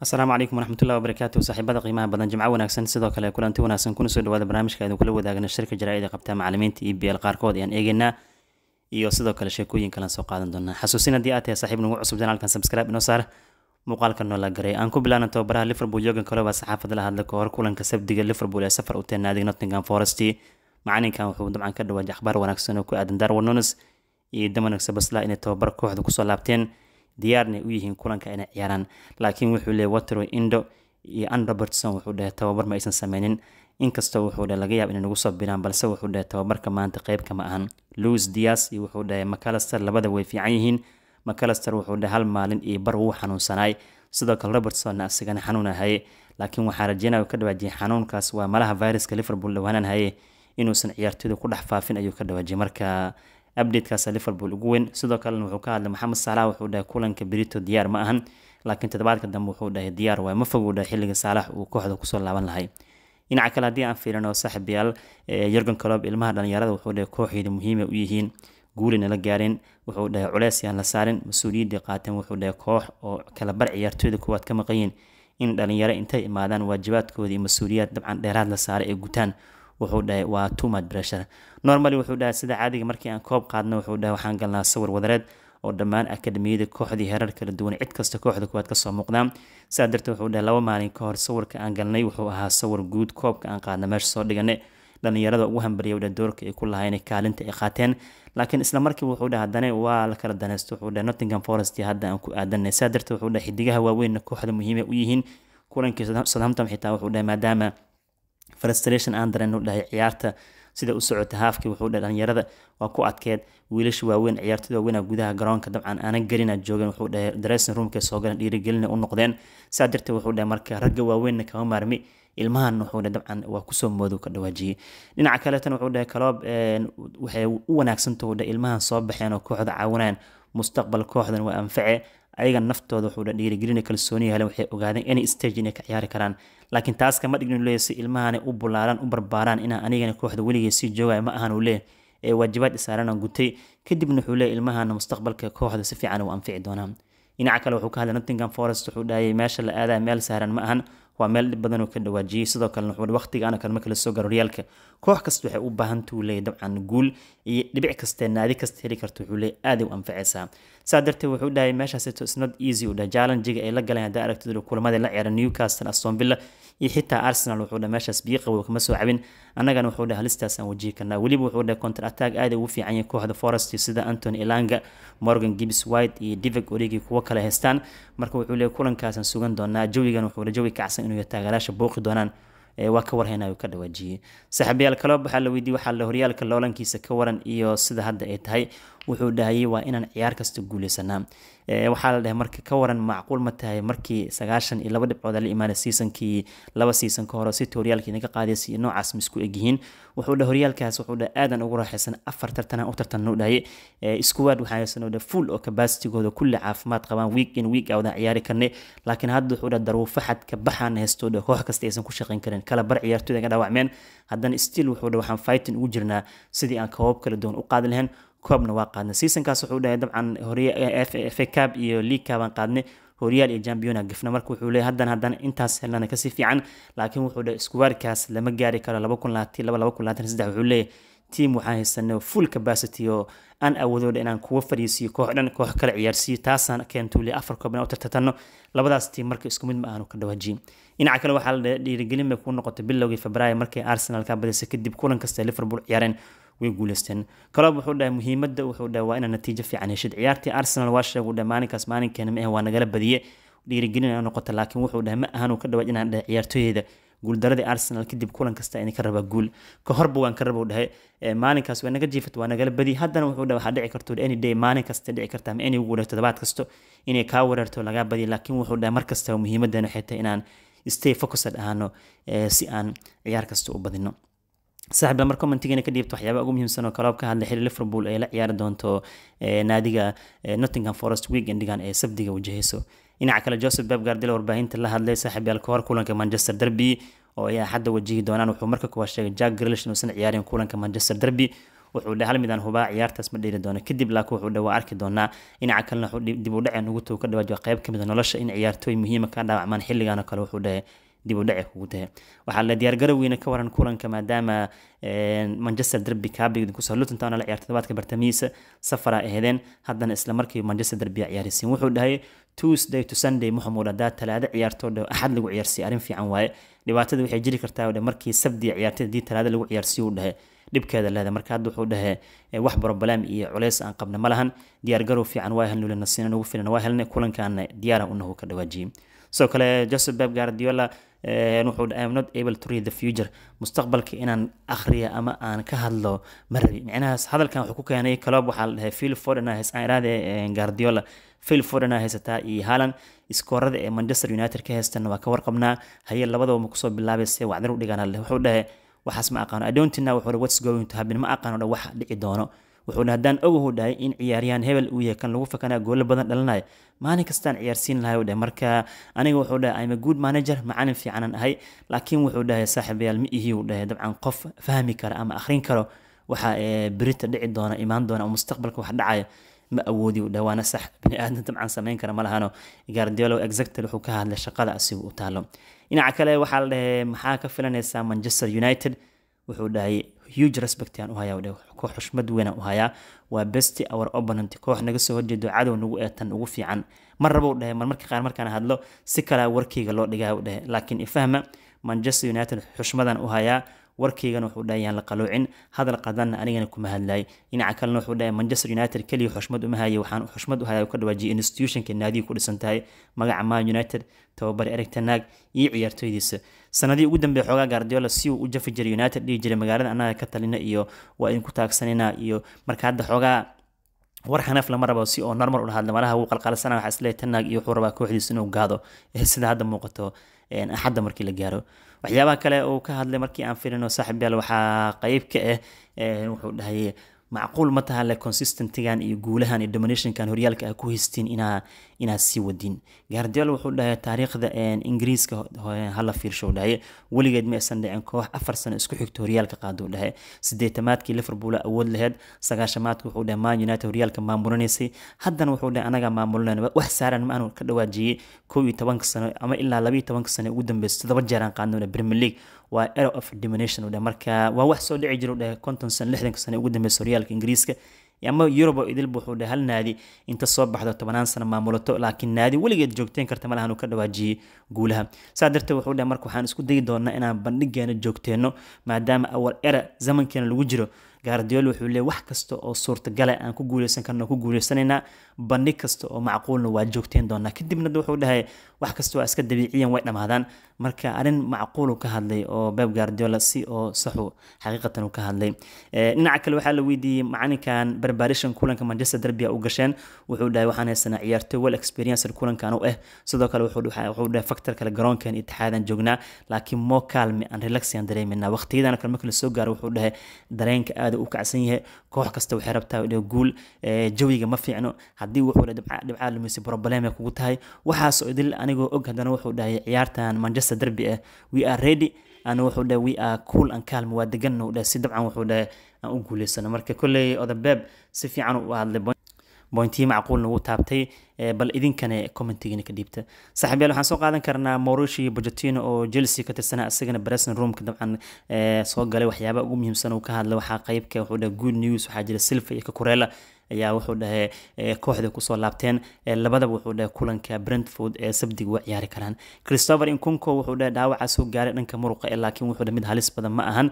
asalaamu calaykum waraxmatullahi wabarakaatu saaxiibada qiimaha badan jimco wanaagsan sidoo kale kulanti wanaagsan kuna soo dhawaada barnaamijka idin kula wadaagna shirka jaraa-id ee qabta macalimiinta e b l qaarkood ayaan eegeynaa iyo sidoo kale sheekooyin kalan soo qaadan doonaa xasuusin haddii aad tahay saaxiib nagu cusub janaalkan subscribe inoo saar muuqaalka noo garay aan ku bilaabna tababaraha liverpool joogan kaleba saxaafada la hadla ka kulanka sabdiga liverpool ee safar u teenaaday nottingham forest macalinkan wuxuu dabcan ka dhawaajay akhbaar wanaagsan oo ku aadan darwa nunes iyo dominic sabasla inay tababar kooxda kusoo laabteen diyaarna u yihiin kulanka inay ciyaaraan laakiin wuxuu leeyay watro indo iyo an robertson wuxuu dhahay tababar ma aysan sameynin inkastoo wuxuu dhahay laga yaab inay nagu soo bilaan balse wuxuu dhahay tababarka maanta qayb kama ahan louis dias iyo wuxuu dhahay macalaster labada way fiican yihiin macalaster wuxuu dhahay hal maalin iyo bar wuu xanuunsanaay sidoo kale robertsonna asigana xanuunahaye laakiin waxaa rajeynaya ka dhawaajiyay xanuunkaas waa malaha viruska liverpool dhawaananhaye inuusan ciyaartoydu ku dhex faafin ayuu ka dhawaajiyay marka abdatekaas liverpool ugu weyn sidoo kalena wuxuu ka hadlay maxamed saalax wuxuu dhahay kulanka berito diyaar ma ahan laakiin toddobaadka dambe wuxuu dhahay diyaar waay ma foguu dhahay xilliga saalax uu kooxda kusoo laaban lahay dhinaca kale haddii aan fiirino saaxiibayaal yorgan eh, colob ilmaha dhalinyarada wuxuu dhahay kooxeeda muhiimay u yihiin guulina la gaarin wuxuu dhahay culeys yaan la saarin mas-uuliyadda qaateen wuxuu dhahay koox oo kala ciyaartooyda kuwaad ka maqan yihiin in dhalinyaro intay imaadaan waajibaadkooda mas-uuliyaad dabcan dheeraad la saara ay gutaan wuxuu dhahay waa tomad bressure normally wuxuu dhahay sida caadiga markii aan koob qaadna wuxuu dhahay waxaan galnaa sawir wadareed oo dhammaan akademiyada kooxdii heerar kala duwan cid kasta kooxda kuwaad kasoo muuqdaan sidaa darteed wuxuu dhahay laba maalin ka hor sawirka aan galnay wuxuu ahaa sawir guud koobka aan qaadna meesha soo dhigana dhallinyarada ugu hambariya wdha doorka ay ku lahayn kaalinta ay qaateen laakiin isla markii wuxuu dhaha haddana waa la kala danaysto wuxuu dhaha nottingham forest hadda aan ku aadanay sidaa darteed wuxuu dhaha xidigaha waaweynna kooxda muhiima u yihiin kulankii southampton xitaa wuxuu dhaha maadaama frustration aan dareen u dhahay ciyaarta sida u socota haafkii wuxuu dhalinyarada waa ku adkeed wiilasha waaweyn ciyaartooda waaweyn gudaha garoonka dabcan aanan gelina joogeen wuxuu dhahay dressing roomka soo galan dhiirigelina u noqdeen saa darteed wuxuu dhahay marka ragga waaweynna kama maarmi ilmahan wuxuu dhahay dabcan waa kusoo moodu ka dhawaajiyey dhinaca kaleetana wuxuu dhahay kaloob waxay u wanaagsantahu dhahay ilmahan soo baxeen oo kooxda caawinayaan mustaqbal kooxdan waa anface ayaga naftooda wuxuudhan dhiirigelina kalsooni helen waxay ogaadeen inay stage inay ka ciyaari karaan laakiin taas kama dhignin leeya si ilmahani u bulaaraan u barbaaraan inaa anigana kooxda weligee sii joogaya ma ahan uu leeya ee waajibaad isaarana gutay kadibna wuxuu leeya ilmahana mustaqbalka kooxda si fiican u anfici doonaa dhinaca kale wuxuu ka hadlay nottingham forest wuxuu dhahayay meesha la aadaya meel sahran ma ahan waa meel dhib badan oo ka dhawaajiyey sidoo kalena wuxuu waqtigaana kalma kala soo garo horyaalka koox kasta waxay u baahantuu leeya dabcan guul iyo dhibic kaste naadi kasta heli karta wuxuu leey aaday u anfacaysaa saa darteed wuxuu dhahay meeshaasito snod easy u dhahay ay la galeen haddaa aragtid kulamada la ciyaara newcastle aston iyo xitaa arsenal wuxuu dhahay meeshaas biyo qabow kama soo cabin annagana wuxuu dhahay halistaas aan wajihi karnaa weliba wuxuu dhahay counter attack aaday ugu fiican yahay kooxda forest sida antony elanga morgan gibbs white iyo divig origi kuwo kale haystaan marka wuxuu leeyahy kulankaasaan sugan doonaa jawigan wuxuu dhahay jawi kacsan inuu taageerayaasha booqi doonaan waa ka warhayna ka dhawaajiyey saaxiibayaal kale waxaa la weydiiyey waxaa la horyaalka loolankiisa ka waran iyo sida hadda ay tahay wuxuu dhahayay waa inaan ciyaar kasta guuleysanaa waxaa la dhahay marka ka waran macquul ma tahay markii sagaashan iyo laba dhibcood la imaanay siisankii laba siisan ka hore si horyaalka inaga qaadaysa iyo noocaas ma egyihiin wuxuu dhahay horyaalkaas wuxuu dhahay aadan ugu raaxaysan afar tartanaan u tartannu dhahay iskuwaad waxaan haysanoo dhahay full oo kabaasitigooda kulli caafimaad qabaan week in week awdan ciyaari karnay laakiin hadda wuxuu dhahay daruufo xad ka baxaan koox kasta aysan ku shaqayn karin kala bar ciyaartooyda ka dhaawacmeen haddana still wuxuu dhahay waxaan fighting ugu jirnaa sidii aan koobab kala duwan u qaadi lahayn koobna waa qaadnay seasonkaas wuxuu dhahay dabcan horfa cab iyo league cab aan qaadnay horyaal iyo jambiona gifna marka wuxuu leeyahy haddan haddana intaas helnana kasii fiican laakiin wuxuu dhahay iskuwaarkaas lama gaari karo wuxuu leeyahy tiam waxaan haysano full capacity oo aan awoodooda inaan kuwa fadhiisiyo koox dhan koox kala ciyaarsiiyo taasaan keentuu le afar koobin u tartartano labadaas tiim marka isku mid ma aanu ka dhawaajiin dhinaca kale waxaa la dhiirigelin bay kuu noqotay bilowgii februaayo markay arsenal ka badisay kadib kulan kasta liverpool ciyaareen way guuleysteen colob wuxuu dhahay muhiimada wuxuu dhahay waa inaa natiijo fiican heshid ciyaartii arsenal waa sheeguu dhahay maalinkaas maalinkeena ma waa nagala badiye dhiirigelin inaa noqota laakiin wuxuu dhahay ma ahan ka dhawaaj inaan dhahay ciyaartooyeyda guuldaradii arsenal kadib kulan kasta inay ka guul ka horba waan ka raba uu dhahay eh, maalinkaas waa naga jiifat waa nagala badi haddana wuxuu dhahay waxaa dhici karto any day maalin kasta dhici kartaa ma inay guulayto toddobaad kasto inay kaa wareerto lagaa badi laakiin wuxuu dhahay mar kastaba muhiimadeena waxay tahay inaan stay focused ahaano eh, si aan ciyaar kasta u badino saaxiib markomantigana ka dhiibta waxyaabaa ugu muhiimsan oo kalob ka hadlay xili liverpool ay la ciyaari doonto naadiga nottingham forest week endigan ee sabdiga wajahayso dhinaca kale joseph bab gardil warbaahinta la hadlay saaxiib yaal kahor kulanka manchester derby oo ay axadda wajihi doonaan wuxuu marka kuwa sheegay jack grilish inuusan ciyaarin kulanka manchester derby wuxuu dhe hal midaan hubaa ciyaartaas ma dheeli doono kadib laakiin wuxuu dhawaa arki doonaa dhinaca kalena dib u dhaceen ugu tog ka dhawaaj waa qayb ka mid a nolosha in ciyaartooy muhiima ka dhaawacmaan xilligan oo kale wuxuu dhahay dib u dhaci kugu tahay waxaa la diyaar ka waran kulanka maadaama eh, manchester derby kaabig kusoo lutontown la ciyaartay todobaadka bartamihiisa safara aheedeen haddana isla manchester derby ciyaarisiin wuxuu dhahay tuesday to sunday maxamuud hadaa talaado ciyaartoodhe axad lagu ciyaarsiiy arrin fiican waaye dhibaatada waxay jiri kartaa dhe markii sabdi ciyaartay haddii talaado lagu ciyaarsiiyo u dhahay dhibkeeda leeda marka hadda wuxuu dhahe eh, wax brobalaam iyo culeys aan qabna ma diyaargarow fiican waa helna lulina nagu filan waa helna kulankaana diyaara unahu ka dhawaajiyey sidoo kale joseph bab gardiola wuxuu eh, dhahay I'm not able to read the future mustaqbalka inaan akhriya ama aan ka hadlo ma rabi micnahaas hadalkan wuxuu ku keenay club waxaa la dhahay Phil Foden aan iraade eh, Guardiola Phil Foden haysataa iyo Haaland iskoorada ee Manchester United ka haystana waa ka warqabnaa haye labadaba ma kusoo bilaabay wacdar u dhigaan wuxuu dhahay waxaas ma aqaano I don't know what's going to happen ma aqaano wax dhici doono wuxuuna haddaan ogohu dhahay in ciyaaryahan hebel uu yahay kan lagu fakanaa goola badan dhalanaya maalin kastaan ciyaarsiin lahay dhe marka aniga wuxuu dhahay ima good manager macalin fiicanan ahay laakiin wuxuu dhahay saaxiibayaal ma ihi uu dhahay dabcan qof fahmi kara ama akhrin karo waxa eh, berita dhici doona imaan doona mustaqbalka wax dhacaya ma awoodi u dhawaana sax biniaadan dabcan samayn kara ma lahano exactly wuxuu ka hadlay shaqada asigu u taalo dhinaca kale waxaa la dhahay maxaa ka filanaysaa manchester united wuxuu dhahay huge respect aan u hayaa dhe koox xushmad weynaan u hayaa waa best our opponent koox naga soo horjeedo cadow nagu ee ugu fiican mar raba u dhahay marmarka qaar markaan hadlo si kalea warkeyga loo dhigaa u dhahay laakiin ifahma manchester united xushmadan u hayaa warkeygana wuxuu dhahay yaan la qaluucin hadal qadanna anigana kuma hadlaay dhinaca kalena wuxuu dhahay manchester united keliya xushmad uma haye waxaan xushmad u hayaa ka dhawaajiyay institutionka naadiga ku dhisan magaca man united tababare erictanaag iyo ciyaartoydiisa sanadii ugu dambey xoogaa gardiola si uu u jafi united dhihi jiray magaalada anaga ka talina iyo waa idinku taagsanina iyo marka hadda xoogaa war xanaaf lama rabo si oo normal u malaha wuu qalqalsana waxaa isleey tanag iyo wuxuu rabaa kooxdiis inuu gaado sida hadda muuqato axadda markii la gaaro waxyaabaha kale uu ka hadlay markii aan filino saaxiib waxaa qayb ka ah wuxuu dhahay macquul ma taha le consistentigan iyo guulahan iyo dominationkan horyaalka a ku haystiin inaa inaad sii wadin gaardiyaal wuxuu dhahay taariikhda ingiriiska hala fiirshow dhaye weligeed ma aysan dhicin koox afar sano isku xigta horyaalka qaaduu dhahe sideetamaadkii liverpool awood laheyd sagaashamaadkii wuxuu dhahay man united horyaalka maamulinaysay haddana wuxuu dhahay anagaa maamulinayna wax saaran ma aanu ka dhawaajiyey kow iyo tobanka sano ama ilaa labiyo tobanka sano ugu dambeysay todoba jeeraan qaadnona premier league waa era of domination dhe marka waa wax soo dhici jira dheh konton sano lixdanka sane ugu dambeya horyaalka ingiriiska ama yurub oo idilba wuxuu dhe hal naadi inta soo baxdo tobanaan sano maamulato laakiin naadi weligeed joogteen karta malahan uu ka dhawaajiyey guulaha saa darteed wuxuu dheh marka waxaan isku dayi doonaa inaan bandhigeena joogteenno maadaama awal era zamankeena lagu jiro gardiol wuxuu leey wax kasta oo suurtagale ah aan ku guuleysan karno ku guuleysanaynaa bandhig kasta oo macquulna waa joogteen doonaa kadibna wuxuu dhahay wax kasta waa iska dabiiciyan way dhammaadaan marka arrin macquulu ka hadlay oo beeb gaardiola si oo saxu xaqiiqatan u ka hadlay eh, dhinaca kale waxaa la weydiiyey macalinkan barbaarishan kulanka manchester derbia u gasheen wuxuu dhahay waxaan haysanaa ciyaartoy wel experiencer kulankan u ah sidoo kale wuxuu dhahay faktor kale garoonkan itixaadan joognaa laakiin moo kaalmi aan relaxian dareemayna waqtiyadan kale marka soo gaaro wuxuu dhahay dareenka aad aad u kacsan yahay koox kasta waxay rabtaa inay guul eh, jawiga ma fiicno haddii wuxuu dhibcaa lumise problema kugu tahay waxaasoo idil anigoo og haddana wuxuu dhahay ciyaartan manchester derby ah we are ready ana wuxuu dhahay we are cool and calm waa degan si dabcan wuxuu dhahay aan u guuleysano marka kolley odabeeb si fiican u hadlay bointiyi macquulna wuu taabtay bal idinkana commentigiina ka dhiibta saaxiibyaal waxaan soo qaadan karnaa mauricio pochettino oo chelsea ka tirsanaa isagana bressen roomka dabcan soo galay waxyaaba ugu muhiimsan uu ka hadlay waxaa qeybka ah, wuxuu dhaha good news waxaa jira silva iyo kakurela ayaa wuxuu dhahe kooxda kusoo laabteen labadaba wuxuu dhahe kulanka brentford ee sabdiga wa ciyaari karaan christopher inkunko wuxuu dhahe dhaawaca soo gaaray dhanka muruqa ee laakiin wuxuu dhahe mid halis badan ma ahan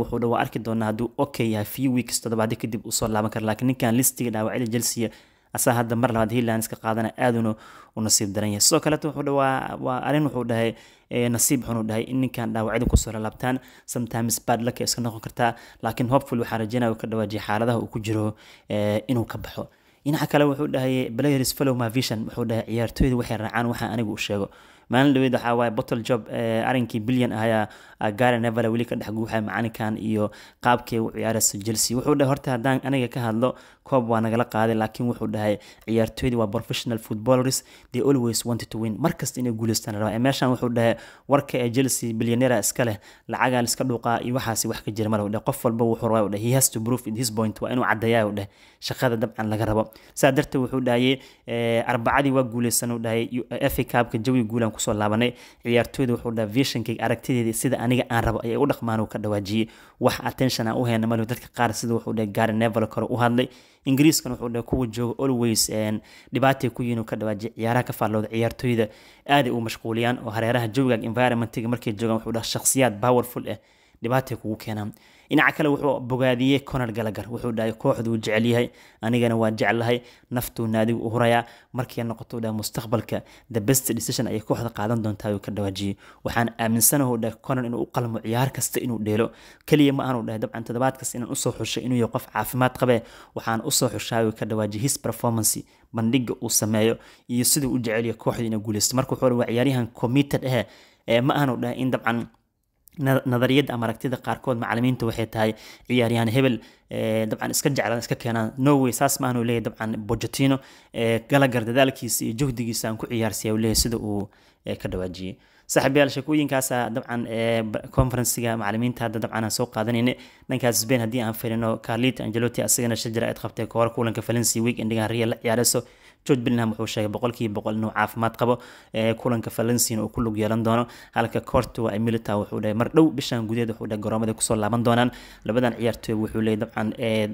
wuxuu dhahe waa arki doonaa hadduu okay yahay few weeks toddobaadi kadib usoo laaban kara laakiin ninkan listiga dhaawacyada chelsea asaa hadda mar labaad hiland iska qaadana aaduna u nasiib daran yahay sidoo kaleet waa arin wuxuu dhahay eh, nasiib xunuu dhahay in ninkan dhaawacyada kusoo lalaabtaan sometimes bad iska noqon kartaa laakiin hopeful waxaa rajeynaya ka dhawaajiyay xaaladaha uu ku jiro eh, inuu ka baxo dhinaca kale wuxuu dhahay players follow my vision wuxuu dhahay ciyaartooyda waxay raacaan waxa anigu u sheego maalin dhaweyd waxaa waaye bottle job eh, arinkii bilyan ahayaa ah, gaari nevale weli ka dhex guuxay macalinkan iyo qaabkay u ciyaarayso chelsea wuxuu dhahay horta haddaan aniga ka hadlo koob waa nagala qaaday laakiin wuxuu dhahay ciyaartooydii waa professional footballers they always wanted to win mar kasta inay guulaystaan rabaa meeshan wuxuu dhahay warka ee chelsea bilyanera iska leh lacagaan iska dhuuqaa iyo waxaasi wax ka jira mara udheh qof walba wuxuu rabaa udheh he has to prove in his point waa inuu caddeeyaa udheh shaqada dabcan laga rabo saa darteed wuxuu dhahayey eh, arbacadii waa guulaysan u dhahay fa cupka jawiga guulan ku kusoo laabanay ciyaartooyda wuxuu dhaa vishankayga aragtideedii sida aniga aan rabo ayay u dhaqmaan ka dhawaajiyey wax attention aan u heyna malihu dadka qaar sida wuxuu dhaa gaari nevel kore u hadlay ingiriiskan wuxuu dhaa kuwa jooga always dhibaatay ku yiinuu ka dhawaajiyay ciyaaraha ka faallooda ciyaartooyda aaday u mashquuliyaan oo hareeraha jowgaag environmentiga markay joogaan wuxuu dhaa shakhsiyaad powerful ah dhibaatay kugu keenaan dhinaca kale wuxuu bogaadiyey conor galagar wuxuu dhahay kooxduu jecel yahay anigana waan jecelahay naftuu naadigu u hurayaa markay noqoto dhaha mustaqbalka the best decision ayay kooxda qaadan doontaa ka dhawaajiyey waxaan aaminsanahu dhahay conor inuu u qalmo ciyaar kasta inuu dheelo keliya ma aanu dhahay dabcan toddobaad kasta inaan usoo xushay inuu yahay qof caafimaad qabee waxaan usoo xushaa ka dhawaajiyey his performance bandhiga uu sameeyo iyo siduu u jeceliya kooxdu inay guuleysto marka wuxuu waa ciyaaryahan committed eh ma aanu dhahay in dabcan nadariyadda ama aragtida qaarkood macalimiinta waxay tahay ciyaaryahan hebel dabcan iska jeclaan iska keenaan norway saas maahan leeyahy dabcan bojatino galagar dadaalkiisa iyo juhdigiisa aan ku ciyaarsiya leeyahy sida uu ka dhawaajiyey saaxiibayaal sheekooyinkaasa ah, dabcan conferensiga macalimiinta hadda dabcan aan soo qaadanayna dhankaas spain haddii aan firino carlit angelotti asigana shajara eed qabtay kooxda kulanka valencia week indigan riya la ciyaarayso george brinham wuxuu sheegay boqolkiiba boqol inuu caafimaad qabo ee kulanka valenciana uu ku lug yeelan doono halka corto ay milita wuxuu dhahay mar dhow bishan gudaheed wuxuu dhahay garoomada kusoo laaban doonaan labadan ciyaartooy wuxuu leeyay dabcan ee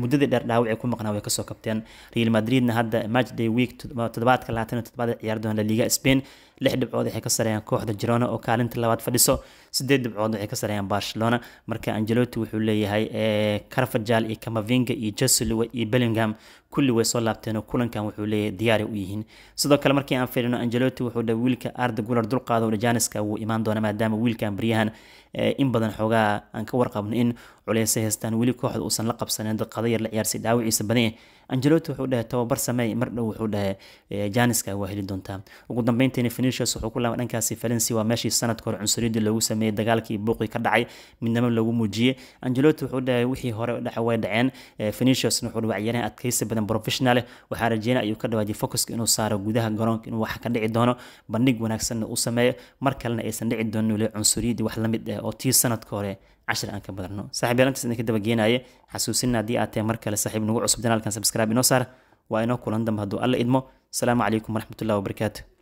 muddadii dheer dhaawac ay ku maqnaa way kasoo kabteen real madridna hadda matchday week toddobaadka labaatan toddobaad ciyaar doonaan la liga spain lix dhibcood waxay ka sareeyaan kooxda Girona oo kaalinta labaad fadhiso sideed dhibcood waxay ka sareeyaan Barcelona marka Ancelotti wuxuu leeyahay eh, Carvajal iyo Camavinga iyo Joshua iyo Bellingham kulli way soo laabteen oo kulankan wuxuu leeyahay diyaar u yihiin sidoo kale markii aan fiirino Ancelotti wuxuu dhaw wiilka Arda Güler dulqaado oo wuu imaan doona maadaama wiilkan baryahan eh, in badan xogaa aan ka warqabno in culaysay haystaan weli kooxda uusan la qabsanin dadqada yar la ciyaarsi dhaawiciisa badan angelotti wuxuu dhahay tababar sameey mardhow wuxuu dhahay janiska waa heli doontaa ugu dambeyntiina finishers wuxuu ku laaba dhankaasi falensi waa meeshii sanadka hore cunsuriyadii loogu sameeyey dagaalkii buuqii ka dhacay midnimo lagu muujiyey angelotti wuxuu dhahay wixii hore dhaca way dhaceen finishers wuxuu dhawacyareen adkaysi badan professional waxaa rajeynaya ayuu ka dhawaajiyay focuska inuu saaro gudaha garoonka inuu wax ka dhici doono bandhig wanaagsanna u sameeyo mar kalena aysan dhici doonin weli cunsuriyadii wax la mid ah oo tii sanadka hore cashir aan ka badarno saaxiib yaalantaas idinka dabageenaya xasuusinna haddii aad tahay mar kale saaxiib nagu cusub janaalkan sabskraibe inoo saar waa inoo kulan dambe hadduu alla idmo asalaamu calaykum waraxmatullahi wabarakaatu